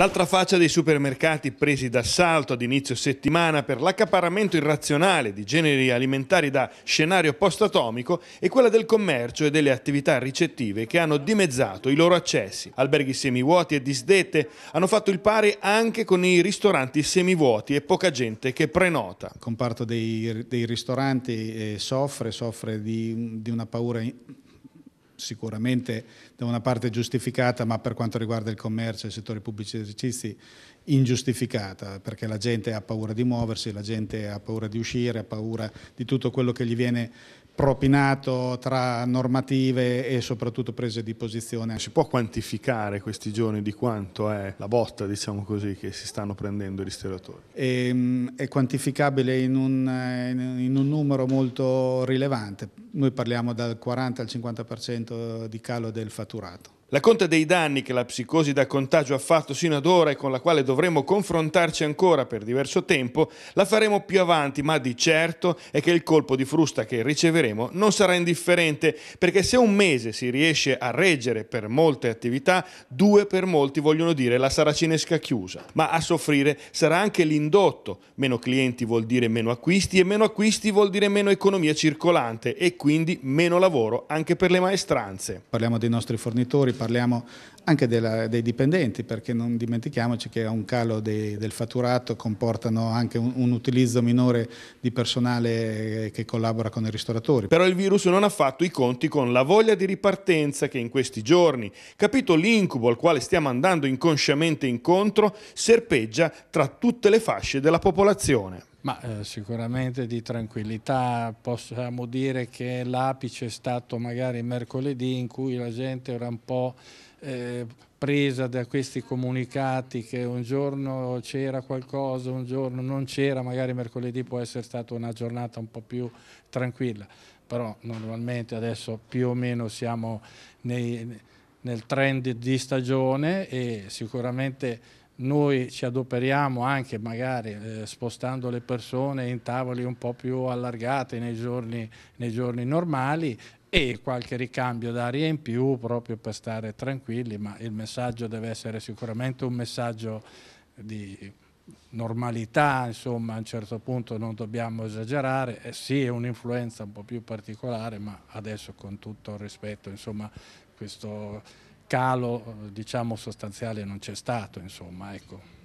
L'altra faccia dei supermercati presi d'assalto ad inizio settimana per l'accaparamento irrazionale di generi alimentari da scenario post-atomico è quella del commercio e delle attività ricettive che hanno dimezzato i loro accessi. Alberghi semivuoti e disdette hanno fatto il pari anche con i ristoranti semivuoti e poca gente che prenota. Il comparto dei, dei ristoranti eh, soffre, soffre di, di una paura sicuramente da una parte giustificata, ma per quanto riguarda il commercio e i settori pubblici esercizi ingiustificata, perché la gente ha paura di muoversi, la gente ha paura di uscire, ha paura di tutto quello che gli viene propinato tra normative e soprattutto prese di posizione. Si può quantificare questi giorni di quanto è la botta, diciamo così, che si stanno prendendo i ristoratori? è, è quantificabile in un, in un numero molto rilevante. Noi parliamo dal 40 al 50% di calo del fatturato. La conta dei danni che la psicosi da contagio ha fatto sino ad ora e con la quale dovremo confrontarci ancora per diverso tempo, la faremo più avanti, ma di certo è che il colpo di frusta che riceveremo non sarà indifferente, perché se un mese si riesce a reggere per molte attività, due per molti vogliono dire la saracinesca chiusa. Ma a soffrire sarà anche l'indotto. Meno clienti vuol dire meno acquisti e meno acquisti vuol dire meno economia circolante e quindi meno lavoro anche per le maestranze. Parliamo dei nostri fornitori parliamo anche della, dei dipendenti, perché non dimentichiamoci che un calo dei, del fatturato comportano anche un, un, utilizzo minore di personale che collabora con i ristoratori. Però il virus non ha fatto i conti con la voglia di ripartenza che in questi giorni, capito l'incubo al quale stiamo andando inconsciamente incontro, serpeggia tra tutte le fasce della popolazione. Ma eh, sicuramente di tranquillità, possiamo dire che l'apice è stato magari mercoledì in cui la gente era un po' eh, presa da questi comunicati che un giorno c'era qualcosa, un giorno non c'era, magari mercoledì può essere stata una giornata un po' più tranquilla, però normalmente adesso più o meno siamo nei, nel trend di stagione e sicuramente noi ci adoperiamo anche magari eh, spostando le persone in tavoli un po' più allargati nei giorni, nei giorni normali e qualche ricambio d'aria in più proprio per stare tranquilli, ma il messaggio deve essere sicuramente un messaggio di normalità, insomma a un certo punto non dobbiamo esagerare, eh, sì è un'influenza un po' più particolare, ma adesso con tutto il rispetto, insomma questo calo eh, diciamo, sostanziale non c'è stato. Insomma, ecco.